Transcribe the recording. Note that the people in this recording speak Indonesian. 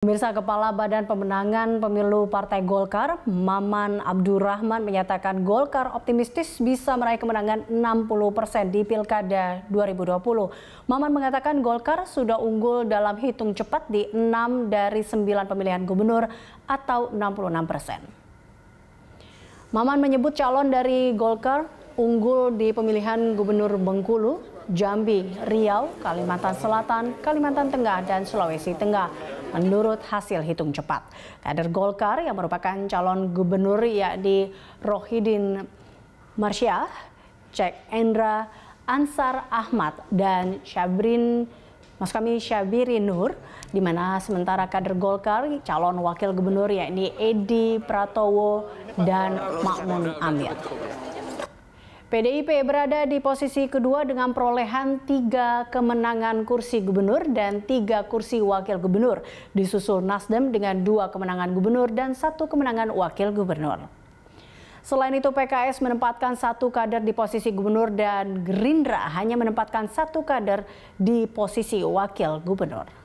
Pemirsa Kepala Badan Pemenangan Pemilu Partai Golkar, Maman Abdurrahman menyatakan Golkar optimistis bisa meraih kemenangan 60% di Pilkada 2020. Maman mengatakan Golkar sudah unggul dalam hitung cepat di 6 dari 9 pemilihan gubernur atau 66%. Maman menyebut calon dari Golkar unggul di pemilihan gubernur Bengkulu, Jambi, Riau, Kalimantan Selatan, Kalimantan Tengah, dan Sulawesi Tengah menurut hasil hitung cepat. Kader Golkar yang merupakan calon gubernur yakni Rohidin Marsyah, Cek Endra, Ansar Ahmad, dan Syabrin Mas kami Syabiri Nur, di mana sementara kader Golkar, calon wakil gubernur yakni Edi Pratowo dan Makmun Amir. PDIP berada di posisi kedua dengan perolehan tiga kemenangan kursi gubernur dan tiga kursi wakil gubernur, disusul Nasdem dengan dua kemenangan gubernur dan satu kemenangan wakil gubernur. Selain itu PKS menempatkan satu kader di posisi gubernur dan Gerindra hanya menempatkan satu kader di posisi wakil gubernur.